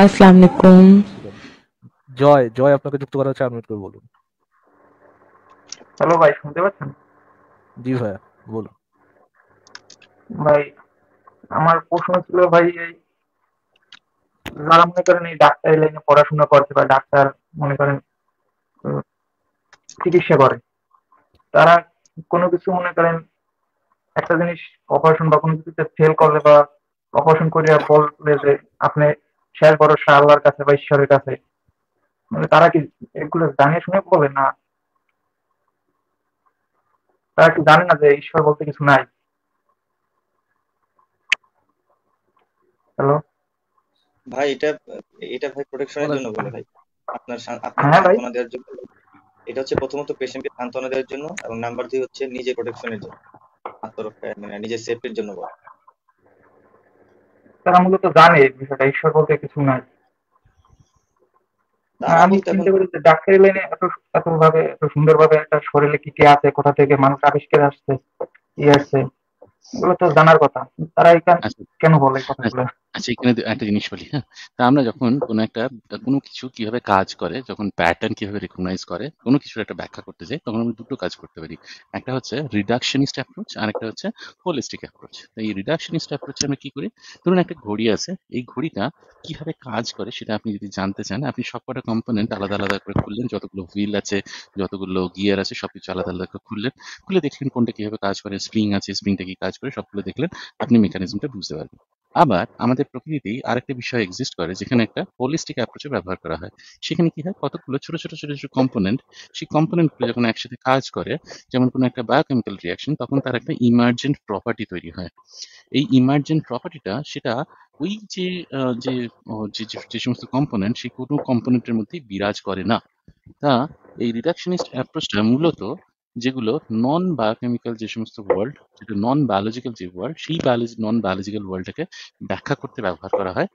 আসসালামু আলাইকুম জয় জয় আপনাকে যুক্ত করা হচ্ছে আনমিউট করে বলুন হ্যালো ভাই শুনতে পাচ্ছেন জি ভাই বলুন ভাই আমার প্রশ্ন ছিল ভাই এই যারা মনে করেন এই ডাক্তারি লাইনে পড়াশোনা করছে বা ডাক্তার মনে করেন চিকিৎসা করে তারা কোনো কিছু মনে করেন একটা জিনিস অপারেশন বা কোনো কিছুতে ফেল করলে বা অপারেশন করে বললে যে আপনি শেয়ার করো আল্লাহর কাছে বা ঈশ্বরের কাছে মানে তারা কি এগুলো জানে শুনে বলে না তারা কি জানে না যে ঈশ্বর বলতে কিছু নাই হ্যালো ভাই এটা এটা ভাই প্রোটেকশনের জন্য বলে ভাই আপনার আপনার হ্যাঁ সান্ত্বনা দেওয়ার জন্য এটা হচ্ছে প্রথমত পেশেন্টকে সান্ত্বনা দেওয়ার জন্য এবং নাম্বার দুই হচ্ছে নিজে প্রোটেকশনের জন্য আত্মরক্ষা মানে নিজের সেফটির জন্য বলে তারা মূলত জানে বিষয়টা ঈশ্বর বলতে কিছু নাই আমি চিন্তা করি যে ডাক্তারি লাইনে এত এত ভাবে এত সুন্দর ভাবে একটা শরীরে কি কি আছে কোথা থেকে মানুষ আবিষ্কার আসছে ইয়ে আসছে এগুলো তো জানার কথা তারা এই আচ্ছা। কেন বলে কথাগুলো আচ্ছা। আচ্ছা এখানে একটা জিনিস বলি হ্যাঁ তা আমরা যখন কোনো একটা কোনো কিছু কিভাবে কাজ করে যখন প্যাটার্ন কিভাবে রেকগনাইজ করে কোনো কিছুর একটা ব্যাখ্যা করতে যাই তখন আমরা দুটো কাজ করতে পারি একটা হচ্ছে রিডাকশনিস্ট অ্যাপ্রোচ আর একটা হচ্ছে হোলিস্টিক অ্যাপ্রোচ তো এই রিডাকশনিস্ট অ্যাপ্রোচে আমরা কি করি ধরুন একটা ঘড়ি আছে এই ঘড়িটা কিভাবে কাজ করে সেটা আপনি যদি জানতে চান আপনি সবকটা কম্পোনেন্ট আলাদা আলাদা করে খুললেন যতগুলো হুইল আছে যতগুলো গিয়ার আছে সব কিছু আলাদা আলাদা করে খুললেন খুলে দেখলেন কোনটা কিভাবে কাজ করে স্প্রিং আছে স্প্রিংটা কি কাজ করে সবগুলো দেখলেন আপনি মেকানিজমটা বুঝতে পারবেন আবার আমাদের প্রকৃতিতেই আরেকটা বিষয় এক্সিস্ট করে যেখানে একটা হোলিস্টিক অ্যাপ্রোচ ব্যবহার করা হয় সেখানে কি হয় কতগুলো ছোট ছোট ছোট ছোট কম্পোনেন্ট সেই কম্পোনেন্টগুলো যখন একসাথে কাজ করে যেমন কোনো একটা বায়োকেমিক্যাল রিয়াকশন তখন তার একটা ইমার্জেন্ট প্রপার্টি তৈরি হয় এই ইমার্জেন্ট প্রপার্টিটা সেটা ওই যে যে যে সমস্ত কম্পোনেন্ট সেই কোনো কম্পোনেন্টের মধ্যে বিরাজ করে না তা এই রিডাকশনিস্ট অ্যাপ্রোচটা মূলত যেগুলো নন বায়োকেমিক্যাল যে সমস্ত ওয়ার্ল্ড যেটা নন বায়োলজিক্যাল যে ওয়ার্ল্ড সেই বায়োলজি নন বায়োলজিক্যাল ওয়ার্ল্ডটাকে ব্যাখ্যা করতে ব্যবহার করা হয়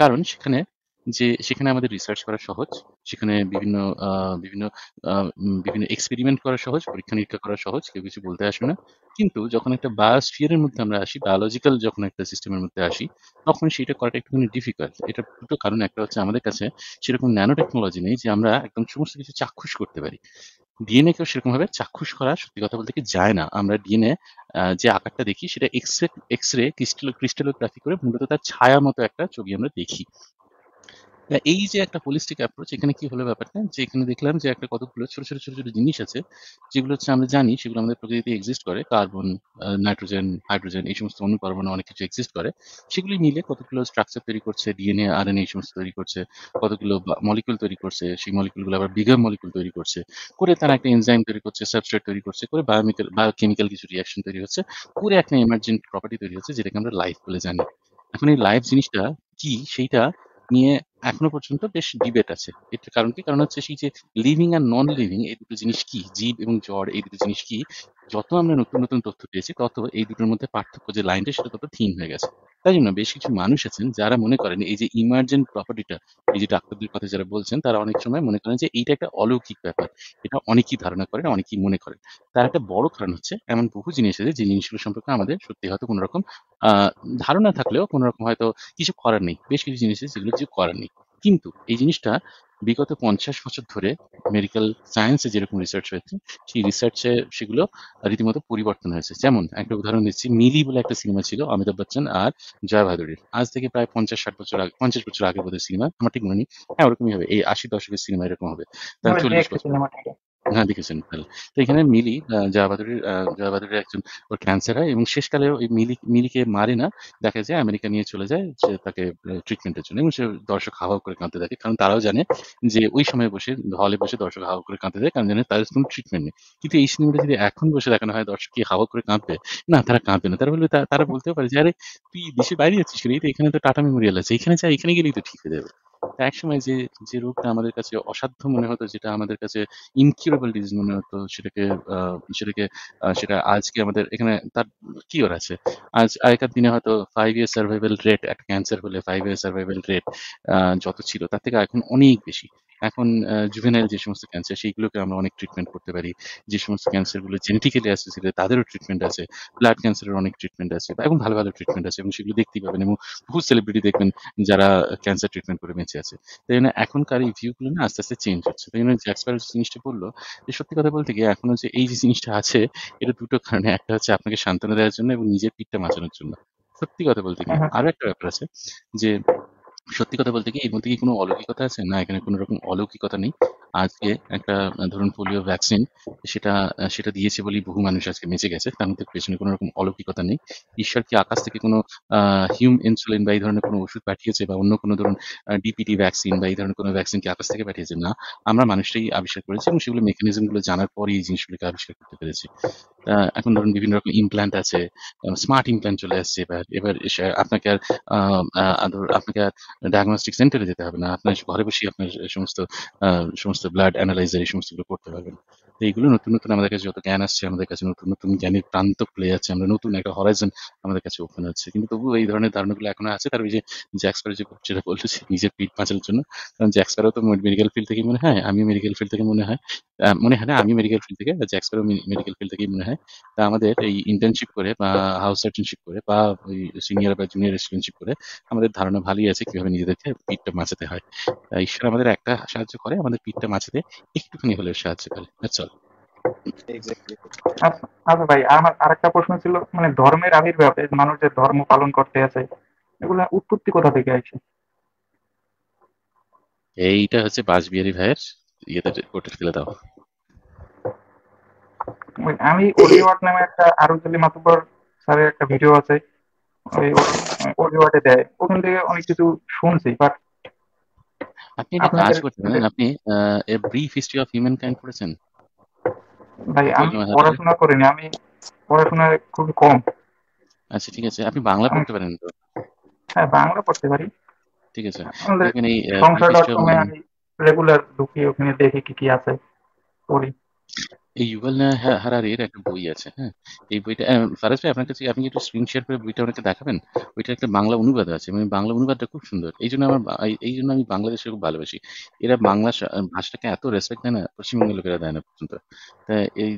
কারণ সেখানে যে সেখানে আমাদের রিসার্চ করা সহজ সেখানে বিভিন্ন বিভিন্ন বিভিন্ন এক্সপেরিমেন্ট করা সহজ পরীক্ষা নিরীক্ষা করা সহজ কেউ কিছু বলতে আসবে না কিন্তু যখন একটা বায়োস্ফিয়ারের মধ্যে আমরা আসি বায়োলজিক্যাল যখন একটা সিস্টেমের মধ্যে আসি তখন সেটা করাটা একটুখানি ডিফিকাল্ট এটা দুটো কারণ একটা হচ্ছে আমাদের কাছে সেরকম ন্যানো টেকনোলজি নেই যে আমরা একদম সমস্ত কিছু চাক্ষুষ করতে পারি ডিএনএ কেউ ভাবে চাক্ষুষ করা সত্যি কথা বলতে কি যায় না আমরা ডিএনএ যে আকারটা দেখি সেটা X ray X ray crystallography করে মূলত তার ছায়া মতো একটা ছবি আমরা দেখি এই যে একটা হোলিস্টিক অ্যাপ্রোচ এখানে কি হলো ব্যাপারটা যে এখানে দেখলাম যে একটা কতগুলো ছোট ছোট ছোট ছোট জিনিস আছে যেগুলো হচ্ছে আমরা জানি সেগুলো আমাদের প্রকৃতিতে এক্সিস্ট করে কার্বন নাইট্রোজেন হাইড্রোজেন এই সমস্ত কার্বন অনেক কিছু এক্সিস্ট করে সেগুলি মিলে কতগুলো স্ট্রাকচার তৈরি করছে ডিএনএ আরএনএ এই সমস্ত তৈরি করছে কতগুলো মলিকুল তৈরি করছে সেই মলিকুলগুলো আবার বিগার মলিকুল তৈরি করছে করে তারা একটা এনজাইম তৈরি করছে সাবস্ট্রেট তৈরি করছে করে বায়োমিক্যাল বায়োকেমিক্যাল কিছু রিয়াকশন তৈরি হচ্ছে করে একটা এমার্জেন্ট প্রপার্টি তৈরি হচ্ছে যেটাকে আমরা লাইফ বলে জানি এখন এই লাইফ জিনিসটা কি সেইটা নিয়ে এখনো পর্যন্ত বেশ ডিবেট আছে এটার কারণ কি কারণ হচ্ছে সেই যে লিভিং আর নন লিভিং এই দুটো জিনিস কি জীব এবং জ্বর এই দুটো জিনিস কি যত আমরা নতুন নতুন তথ্য পেয়েছি তত এই দুটোর মধ্যে পার্থক্য যে লাইনটা সেটা তত থিন হয়ে গেছে তাই জন্য বেশ কিছু মানুষ আছেন যারা মনে করেন এই যে ইমার্জেন্ট প্রপার্টিটা এই যে ডাক্তারদের কথা যারা বলছেন তারা অনেক সময় মনে করেন যে এইটা একটা অলৌকিক ব্যাপার এটা অনেকেই ধারণা করেন অনেকেই মনে করেন তার একটা বড় কারণ হচ্ছে এমন বহু জিনিস আছে যে জিনিসগুলো সম্পর্কে আমাদের সত্যি হয়তো কোনোরকম ধারণা থাকলেও কোনোরকম হয়তো কিছু করার নেই বেশ কিছু জিনিস আছে যেগুলো কিছু করার নেই কিন্তু এই জিনিসটা বিগত পঞ্চাশ বছর ধরে মেডিকেল সায়েন্সে যেরকম রিসার্চ হয়েছে সেই রিসার্চে সেগুলো রীতিমতো পরিবর্তন হয়েছে যেমন একটা উদাহরণ দিচ্ছি মিলি বলে একটা সিনেমা ছিল অমিতাভ বচ্চন আর জয়া ভাদুরীর আজ থেকে প্রায় পঞ্চাশ ষাট বছর আগে পঞ্চাশ বছর আগে বোধ সিনেমা আমার ঠিক মনে নেই হ্যাঁ ওরকমই হবে এই আশি দশকের সিনেমা এরকম হবে মানে চল্লিশ বছর হ্যাঁ দেখেছেন তো এখানে মিলি জাহাবাদুরির জাহাবাদুরির একজন ওর ক্যান্সার হয় এবং শেষকালে ওই মিলি মিলিকে মারে না দেখা যায় আমেরিকা নিয়ে চলে যায় যে তাকে ট্রিটমেন্টের জন্য এবং সে দর্শক হাওয়া করে কাঁদতে থাকে কারণ তারাও জানে যে ওই সময় বসে হলে বসে দর্শক হাওয়া করে কাঁদতে থাকে কারণ জানে তাদের কোনো ট্রিটমেন্ট নেই কিন্তু এই সিনেমাটা যদি এখন বসে দেখানো হয় দর্শক কি হাওয়া করে কাঁদবে না তারা কাঁদবে না তারা বলবে তারা বলতেও পারে যে আরে তুই দেশে বাইরে যাচ্ছিস এই তো এখানে তো টাটা মেমোরিয়াল আছে এখানে চাই এখানে গেলেই তো ঠিক হয়ে যাবে একসময় যে যে রোগটা আমাদের কাছে অসাধ্য মনে হতো যেটা আমাদের কাছে ইনকিউরেবল ডিজিজ মনে হতো সেটাকে সেটাকে সেটা আজকে আমাদের এখানে তার কিওর আছে আজ আগেকার দিনে হয়তো ফাইভ ইয়ার সার্ভাইভাল রেট একটা ক্যান্সার হলে ফাইভ ইয়ার সার্ভাইভাল রেট যত ছিল তার থেকে এখন অনেক বেশি এখন জুভেনাইল যে সমস্ত ক্যান্সার সেইগুলোকে আমরা অনেক ট্রিটমেন্ট করতে পারি যে সমস্ত ক্যান্সারগুলো জেনেটিক্যালি অ্যাসোসিয়েটেড তাদেরও ট্রিটমেন্ট আছে ব্লাড ক্যান্সারের অনেক ট্রিটমেন্ট আছে এবং ভালো ভালো ট্রিটমেন্ট আছে এবং সেগুলো দেখতেই পাবেন এবং বহু সেলিব্রিটি দেখবেন যারা ক্যান্সার ট্রিটমেন্ট করে বেঁচে আছে তাই জন্য এখনকার এই ভিউগুলো না আস্তে আস্তে চেঞ্জ হচ্ছে তাই জন্য জ্যাক্সপার জিনিসটা বললো যে সত্যি কথা বলতে গিয়ে এখনো যে এই যে জিনিসটা আছে এটা দুটো কারণে একটা হচ্ছে আপনাকে সান্ত্বনা দেওয়ার জন্য এবং নিজের পিঠটা বাঁচানোর জন্য সত্যি কথা বলতে গিয়ে হ্যাঁ, হ্যাঁ। আরো একটা ব্যাপার আছে যে সত্যি কথা বলতে কি এর মধ্যে কি কোনো অলৌকিকতা আছে না এখানে কোনো রকম অলৌকিকতা নেই আজকে একটা ধরুন পোলিও ভ্যাকসিন সেটা সেটা দিয়েছে বলেই বহু মানুষ আজকে বেঁচে গেছে তার মধ্যে পেছনে কোনো রকম অলৌকিকতা নেই ঈশ্বর কি আকাশ থেকে কোনো হিউম ইনসুলিন বা এই ধরনের কোনো ওষুধ পাঠিয়েছে বা অন্য কোনো ধরুন ডিপিটি ভ্যাকসিন বা এই ধরনের কোনো ভ্যাকসিন কি আকাশ থেকে পাঠিয়েছে না আমরা মানুষটাই আবিষ্কার করেছি এবং সেগুলো মেকানিজমগুলো জানার পরে এই জিনিসগুলোকে আবিষ্কার করতে পেরেছি এখন ধরুন বিভিন্ন রকম ইমপ্ল্যান্ট আছে স্মার্ট ইমপ্ল্যান্ট চলে আসছে এবার এবার আপনাকে আর আপনাকে আর ডায়াগনস্টিক সেন্টারে যেতে হবে না আপনার ঘরে বসে আপনার সমস্ত সমস্ত ব্লাড অ্যানালাইজার এই সমস্তগুলো করতে পারবেন এইগুলো নতুন নতুন আমাদের কাছে যত জ্ঞান আসছে আমাদের কাছে নতুন নতুন জ্ঞানের প্রান্ত খুলে যাচ্ছে আমরা নতুন একটা হরাইজন আমাদের কাছে ওপেন হচ্ছে কিন্তু তবু এই ধরনের ধারণাগুলো এখনো আছে তার ওই যে জ্যাক্সপারের যে যেটা বললো নিজের পিঠ বাঁচানোর জন্য কারণ জ্যাক্সপারও তো মেডিকেল ফিল্ড থেকে মনে হয় আমি মেডিকেল ফিল্ড থেকে মনে হয় মনে হয় না আমি মেডিকেল ফিল্ড থেকে জ্যাক্সপারও মেডিকেল ফিল্ড থেকেই মনে হয় তা আমাদের এই ইন্টার্নশিপ করে বা হাউস সার্জনশিপ করে বা ওই সিনিয়র বা জুনিয়র স্টুডেন্টশিপ করে আমাদের ধারণা ভালোই আছে কিভাবে নিজেদেরকে পিঠটা বাঁচাতে হয় ঈশ্বর আমাদের একটা সাহায্য করে আমাদের পিঠটা বাঁচাতে একটুখানি হলেও সাহায্য করে চল আচ্ছা, আচ্ছা ভাই আমার আরেকটা প্রশ্ন ছিল মানে ধর্মের আবির্ভাবে মানুষ যে ধর্ম পালন করতে আছে এগুলা উৎপত্তি কোথা থেকে আসে এইটা হচ্ছে বাসবিহারি ভাইয়ের ইয়েটা ওটা ফেলে দাও আমি ওলিওয়াট নামে একটা আরজলি মাতুবর স্যারের একটা ভিডিও আছে ওই ওলিওয়াটে দেয় ওখান থেকে অনেক কিছু শুনছি বাট আপনি একটা কাজ পারেন আপনি a brief history of humankind পড়েছেন ভাই আমি পড়াশোনা করিনি আমি পড়াশোনা খুব কম আচ্ছা ঠিক আছে আপনি বাংলা হ্যাঁ। পড়তে পারেন তো হ্যাঁ বাংলা পড়তে পারি ঠিক আছে এখানে সংসার ডট কমে আমি রেগুলার ঢুকি ওখানে দেখি কি কি আছে পড়ি এই ইউভাল নোয়া হা- হারারির একটা বই আছে হ্যাঁ এই বইটা আহ, ফারাজ ভাই আপনার কাছে আপনি একটু স্ক্রিন শেয়ার করে বইটা আমাকে দেখাবেন ওইটার একটা বাংলা অনুবাদ আছে মানে বাংলা অনুবাদটা খুব সুন্দর এই জন্য আমার এই জন্য আমি বাংলাদেশে খুব ভালোবাসি এরা বাংলা ভাষাটাকে এত রেসপেক্ট দেয় না পশ্চিমবঙ্গের লোকেরা দেয় না পর্যন্ত তা এই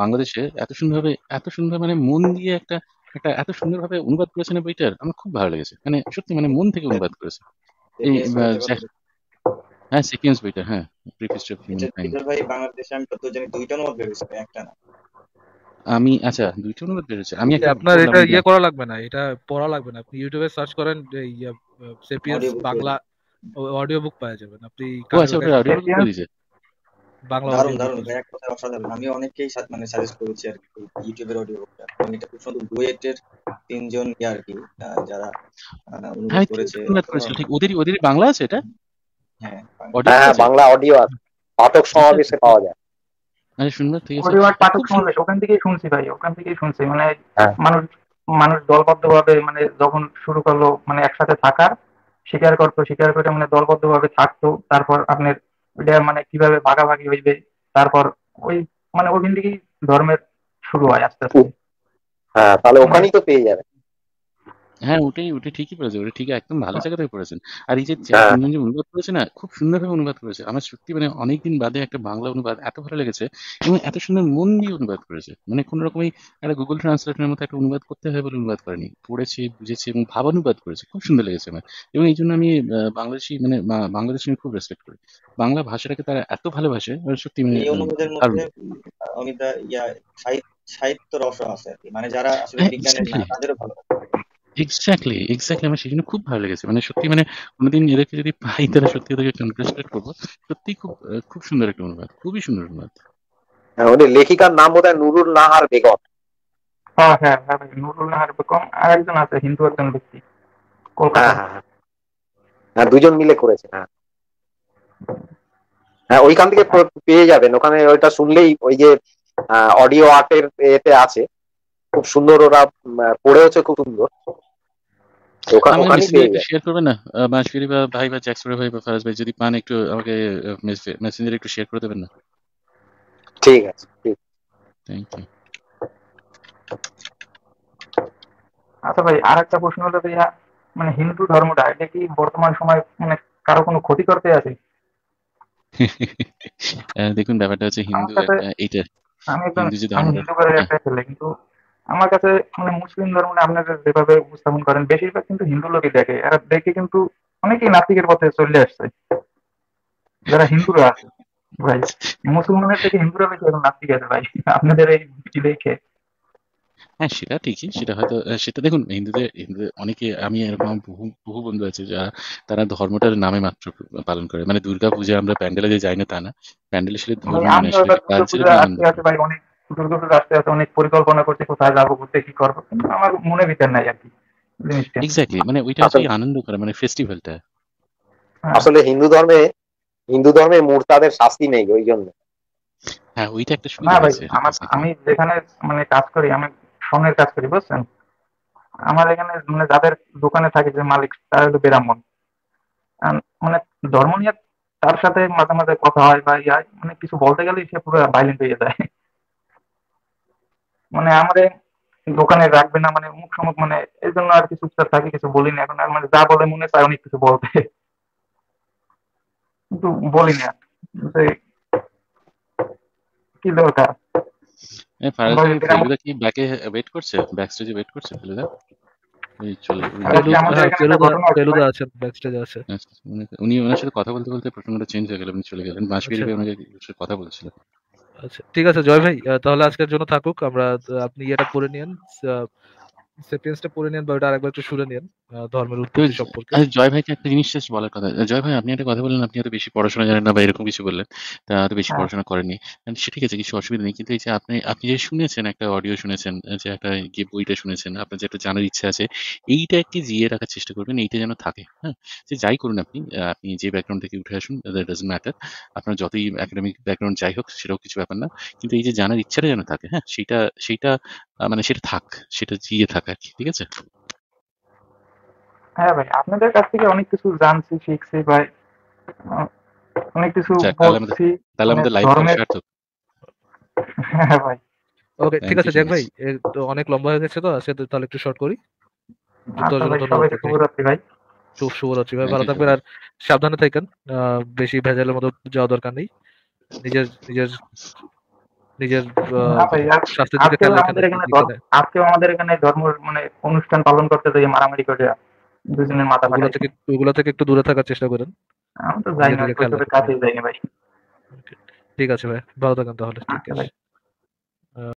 বাংলাদেশে এত সুন্দরভাবে এত সুন্দর মানে মন দিয়ে একটা একটা এত সুন্দরভাবে অনুবাদ করেছেন না বইটার আমার খুব ভালো লেগেছে মানে সত্যি মানে মন থেকে অনুবাদ করেছে এই হ্যাঁ সিকোয়েন্স বইটা হ্যাঁ আমি আচ্ছা দুইটা অনুবাদ বেরোচ্ছে আমি আপনার এটা ইয়ে করা লাগবে না এটা পড়া লাগবে না আপনি ইউটিউবে সার্চ করেন বাংলা অডিও বুক পাওয়া যাবেন আপনি আচ্ছা, কথা আমি মানে সাজেস্ট করেছি আর কি ইউটিউবের অডিও তিনজন ইয়ে আর কি যারা হ্যাঁ, ঠিক ওদেরই ওদেরই বাংলা আছে এটা হ্যাঁ, হ্যাঁ, হ্যাঁ বাংলা অডিও আছে পাঠক সমাবেশে পাওয়া যায় আরে আচ্ছা, সুন্দর ঠিক আছে অডিও পাঠক সমাবেশ ওখান থেকেই শুনছি ভাই ওখান থেকেই শুনছি মানে হ্যাঁ। মানুষ মানুষ দলবদ্ধভাবে মানে যখন শুরু করলো মানে একসাথে থাকার স্বীকার করতো স্বীকার করে মানে দলবদ্ধভাবে থাকতো তারপর আপনার ওইটা মানে কিভাবে ভাগাভাগি হইবে তারপর ওই মানে ওখান থেকেই ধর্মের শুরু হয় আস্তে আস্তে হ্যাঁ তাহলে ওখানেই তো পেয়ে যাবে হ্যাঁ ওটাই ওটা ঠিকই পড়েছে ওটা ঠিক একদম ভালো হ্যাঁ। জায়গা থেকে পড়েছেন আর এই যে চেয়ারম্যান যে অনুবাদ করেছে না খুব সুন্দরভাবে অনুবাদ করেছে আমার সত্যি মানে অনেকদিন বাদে একটা বাংলা অনুবাদ এত ভালো লেগেছে এবং এত সুন্দর মন দিয়ে অনুবাদ করেছে মানে কোন রকমই একটা গুগল ট্রান্সলেশনের মতো একটা অনুবাদ করতে হয় বলে অনুবাদ করেনি পড়েছে বুঝেছে এবং ভাবানুবাদ করেছে খুব সুন্দর লেগেছে আমার এবং এই জন্য আমি বাংলাদেশি মানে বাংলাদেশি আমি খুব রেসপেক্ট করি বাংলা ভাষাটাকে তারা এত ভালোবাসে সত্যি মানে সাহিত্য রস আছে মানে যারা আসলে হ্যাঁ, বিজ্ঞানের তাদেরও ভালো এক্স্যাক্টলি এক্স্যাক্টলি আমার সেই জন্য খুব ভালো লেগেছে মানে সত্যি মানে কোনোদিন এদেরকে যদি পাই তারা সত্যি এদেরকে কনগ্রেচুলেট করবো সত্যি খুব খুব সুন্দর একটা অনুবাদ খুবই সুন্দর অনুবাদ হ্যাঁ, ওদের লেখিকার নাম বোধ হয় নুরুল নাহার বেগম হ্যাঁ হ্যাঁ, হ্যাঁ হ্যাঁ নুরুল নাহার বেগম আর একজন আছে হিন্দু একজন ব্যক্তি কলকাতা হ্যাঁ দুজন মিলে করেছে হ্যাঁ হ্যাঁ ওইখান থেকে পেয়ে যাবেন ওখানে ওইটা শুনলেই ওই যে অডিও আর্টের এতে আছে খুব সুন্দর ওরা পড়েওছে খুব সুন্দর একটু শেয়ার আচ্ছা ভাই প্রশ্ন হলো ভাইয়া মানে হিন্দু ধর্মটা এটা কি বর্তমান সময় মানে কারো কোনো ক্ষতি করতে আছে দেখুন ব্যাপারটা হচ্ছে হিন্দু এটা আমি হিন্দু করে একটা হ্যাঁ। ছেলে কিন্তু আমার কাছে মানে মুসলিম ধর্ম আপনারা যেভাবে উপস্থাপন করেন বেশিরভাগ কিন্তু হিন্দু লোকই দেখে আর দেখে কিন্তু অনেকেই নাস্তিকের পথে চলে আসছে যারা হিন্দুরা আছে ভাই মুসলমানের থেকে হিন্দুরা বেশি এখন নাস্তিক আছে ভাই আপনাদের এই দেখে হ্যাঁ সেটা ঠিকই সেটা হয়তো সেটা দেখুন হিন্দুদের হিন্দুদের অনেকে আমি এরকম বহু বহু বন্ধু আছে যারা তারা ধর্মটার নামে মাত্র পালন করে মানে দুর্গা পূজা আমরা প্যান্ডেলে যে যাই না তা না প্যান্ডেলে সেটা ধর্ম মানে, মানে অনেক দূর আসতে আসতে অনেক পরিকল্পনা করছি কোথায় যাবো ঘুরতে কি করবো আমার মনে ভিতর নাই আর কি এক্স্যাক্টলি মানে ওইটা হচ্ছে আনন্দ করে মানে ফেস্টিভ্যালটা আসলে হিন্দু ধর্মে হিন্দু ধর্মে মূর্তাদের শাস্তি নেই ওই জন্য হ্যাঁ ওইটা একটা সুবিধা হ্যাঁ আমার আমি যেখানে মানে কাজ করি আমি সোনের কাজ করি বুঝছেন আমার এখানে মানে যাদের দোকানে থাকে যে মালিক তারা হলো ব্রাহ্মণ মানে ধর্ম নিয়ে তার সাথে মাঝে মাঝে কথা হয় বা ইয়া মানে কিছু বলতে গেলেই সে পুরো ভাইলেন্ট হয়ে যায় মানে আমাদের দোকানে রাখবে না মানে মুখ সমুখ মানে এই জন্য আর কিছু চুপচাপ থাকি কিছু বলি না এখন আর মানে যা বলে মনে চায় অনেক কিছু বলতে কিন্তু বলি না কি দরকার কথা বলতে বলতে প্রসঙ্গটা চেঞ্জ হয়ে গেল মানে চলে গেলেন বাঁশবিহারি আচ্ছা। কথা বলছিলেন আচ্ছা ঠিক আছে জয় ভাই আচ্ছা। তাহলে আজকের জন্য থাকুক আমরা আপনি এটা পড়ে নিন সেপিয়েন্সটা পড়ে নিন বা ওটা আরেকবার একটু শুনে নিন ধর্মের উৎপত্তি সম্পর্কে জয় ভাইকে একটা জিনিস শেষ বলার কথা জয় ভাই আপনি একটা কথা বললেন আপনি এত বেশি পড়াশোনা জানেন না বা এরকম কিছু বললেন তা এত বেশি হ্যাঁ। পড়াশোনা করেননি সে ঠিক আছে কিছু অসুবিধা নেই কিন্তু এই যে আপনি আপনি যে শুনেছেন একটা অডিও শুনেছেন যে একটা গিয়ে বইটা শুনেছেন আপনার যে একটা জানার ইচ্ছা আছে এইটা একটি জিয়ে রাখার চেষ্টা করবেন এইটা যেন থাকে হ্যাঁ যে যাই করুন আপনি আপনি যে ব্যাকগ্রাউন্ড থেকে উঠে আসুন দ্যাট ডাজ ম্যাটার আপনার যতই একাডেমিক ব্যাকগ্রাউন্ড যাই হোক সেটাও কিছু ব্যাপার না কিন্তু এই যে জানার ইচ্ছাটা যেন থাকে হ্যাঁ সেটা সেটা মানে সেটা থাক সেটা জিয়ে থাক আর কি ঠিক আছে হ্যাঁ ভাই আপনাদের কাছ থেকে অনেক কিছু জানছি শিখছি ভাই অনেক কিছু আচ্ছা, বলছি তাহলে আমাদের লাইফ সার্থক হ্যাঁ ভাই ওকে ঠিক আছে জ্যাক ভাই তো অনেক লম্বা হয়ে গেছে তো আছে তো তাহলে একটু শর্ট করি আচ্ছা শুভরাত্রি ভাই রাত্রি ভাই ভালো থাকবেন আর সাবধানে থাকেন বেশি ভেজালের মতো যাওয়া দরকার নেই নিজের নিজের নিজের স্বাস্থ্যের দিকে খেয়াল রাখেন আজকে আমাদের এখানে ধর্ম মানে অনুষ্ঠান পালন করতে যাই মারামারি করে দুজনের মাথা ফাটা ওগুলা থেকে ওগুলা থেকে একটু দূরে থাকার চেষ্টা করেন আমি তো না কাছে যাই ভাই ঠিক আছে ভাই ভালো থাকেন তাহলে আচ্ছা ঠিক আছে